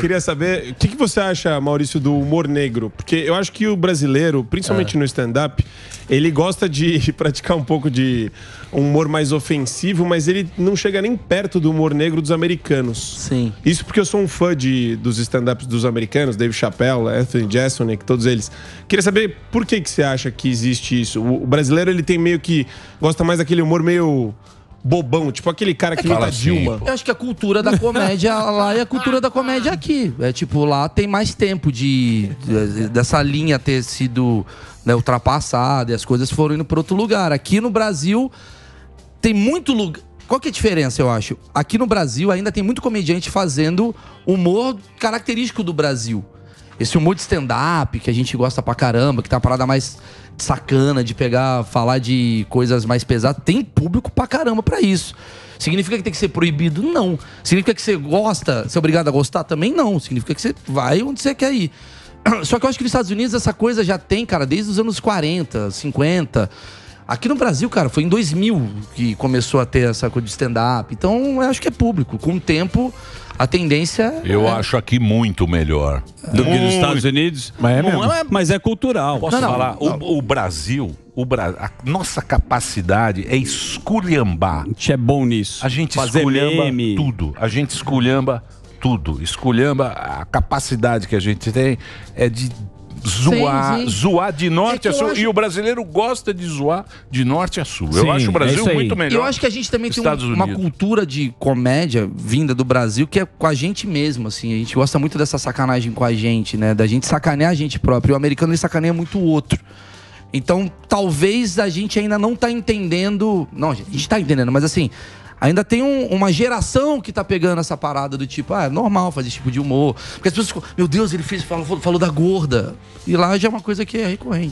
Queria saber o que, que, você acha, Maurício, do humor negro? Porque eu acho que o brasileiro, principalmente é. no stand-up, ele gosta de praticar um pouco de um humor mais ofensivo, mas ele não chega nem perto do humor negro dos americanos. Sim. Isso porque eu sou um fã de, dos stand-ups dos americanos, Dave Chappelle, Anthony que todos eles. Queria saber por que, que você acha que existe isso? O, o brasileiro, ele tem meio que. gosta mais daquele humor meio bobão, tipo aquele cara que é fala assim, Dilma. Eu acho que a cultura da comédia lá é a cultura da comédia aqui. É tipo, lá tem mais tempo de, de dessa linha ter sido né, ultrapassada e as coisas foram indo para outro lugar. Aqui no Brasil tem muito lugar. Qual que é a diferença, eu acho? Aqui no Brasil ainda tem muito comediante fazendo humor característico do Brasil. Esse humor de stand-up que a gente gosta pra caramba, que tá uma parada mais sacana, de pegar, falar de coisas mais pesadas. Tem público pra caramba pra isso. Significa que tem que ser proibido? Não. Significa que você gosta, ser é obrigado a gostar? Também não. Significa que você vai onde você quer ir. Só que eu acho que nos Estados Unidos essa coisa já tem, cara, desde os anos 40, 50. Aqui no Brasil, cara, foi em 2000 que começou a ter essa coisa de stand-up. Então, eu acho que é público. Com o tempo, a tendência. Eu é... acho aqui muito melhor. Do que nos Estados Unidos? Mas é, mesmo. É, mas é cultural. Posso não, falar? não. O, o, Brasil. O Bra... A nossa capacidade é esculhambar. A gente é bom nisso. A gente Fazer esculhamba meme. tudo. A gente esculhamba tudo. Esculhamba, a capacidade que a gente tem é de zoar, sim, zoar de norte é a sul. Acho... E o brasileiro gosta de zoar de norte a sul. Sim, eu acho o Brasil é muito melhor. Eu acho que a gente também tem um, uma cultura de comédia vinda do Brasil que é com a gente mesmo, assim. A gente gosta muito dessa sacanagem com a gente, né? Da gente sacanear a gente próprio. O americano ele sacaneia muito o outro. Então, talvez a gente ainda não tá entendendo. Não, a gente tá entendendo, mas assim, ainda tem um, uma geração que tá pegando essa parada do tipo, ah, é normal fazer esse tipo de humor. Porque as pessoas ficam, meu Deus, ele fez, falou, falou da gorda. E lá já é uma coisa que é recorrente.